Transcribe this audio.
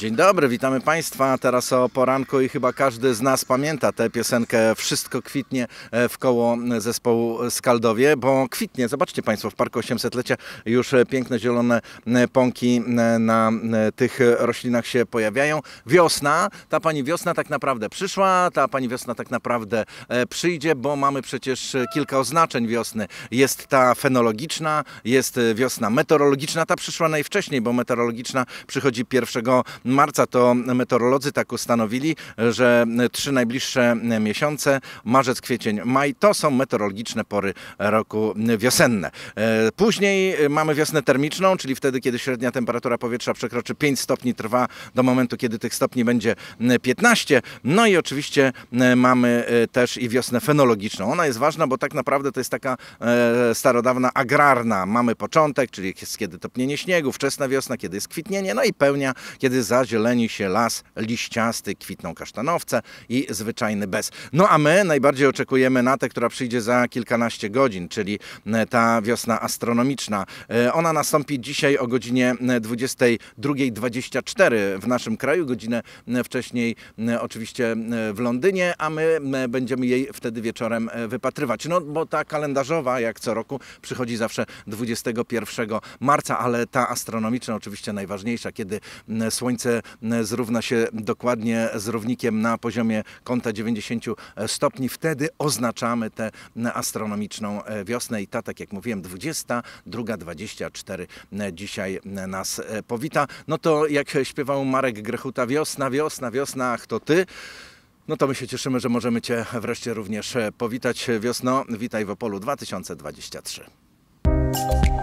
Dzień dobry, witamy Państwa. Teraz o poranku i chyba każdy z nas pamięta tę piosenkę Wszystko kwitnie e, w koło zespołu Skaldowie, bo kwitnie, zobaczcie Państwo, w Parku 800-lecia już piękne zielone e, pąki e, na tych roślinach się pojawiają. Wiosna, ta Pani wiosna tak naprawdę przyszła, ta Pani wiosna tak naprawdę przyjdzie, bo mamy przecież kilka oznaczeń wiosny. Jest ta fenologiczna, jest wiosna meteorologiczna, ta przyszła najwcześniej, bo meteorologiczna przychodzi pierwszego marca, to meteorolodzy tak ustanowili, że trzy najbliższe miesiące, marzec, kwiecień, maj, to są meteorologiczne pory roku wiosenne. E, później mamy wiosnę termiczną, czyli wtedy, kiedy średnia temperatura powietrza przekroczy 5 stopni, trwa do momentu, kiedy tych stopni będzie 15. No i oczywiście e, mamy e, też i wiosnę fenologiczną. Ona jest ważna, bo tak naprawdę to jest taka starodawna agrarna. Mamy początek, czyli jest kiedy topnienie śniegu, wczesna wiosna, kiedy jest kwitnienie, no i pełnia, kiedy za gra, zieleni się las, liściasty, kwitną kasztanowce i zwyczajny bez. No a my najbardziej oczekujemy na tę, która przyjdzie za kilkanaście godzin, czyli e, ta wiosna astronomiczna. E, ona nastąpi dzisiaj o godzinie 22.24 e, w naszym kraju, godzinę wcześniej oczywiście w Londynie, a my będziemy jej wtedy wieczorem wypatrywać. No bo ta kalendarzowa, jak co roku, przychodzi zawsze 21 marca, ale ta astronomiczna oczywiście najważniejsza, kiedy słońce E, zrówna się dokładnie z równikiem na poziomie kąta 90 stopni. Wtedy oznaczamy tę e, astronomiczną e, wiosnę i ta, tak jak mówiłem, 22.24 dzisiaj nas powita. No to jak śpiewał Marek Grechuta, wiosna, wiosna, wiosna, ach to ty. No to my się cieszymy, że możemy Cię wreszcie również powitać. Wiosno, witaj w Opolu 2023.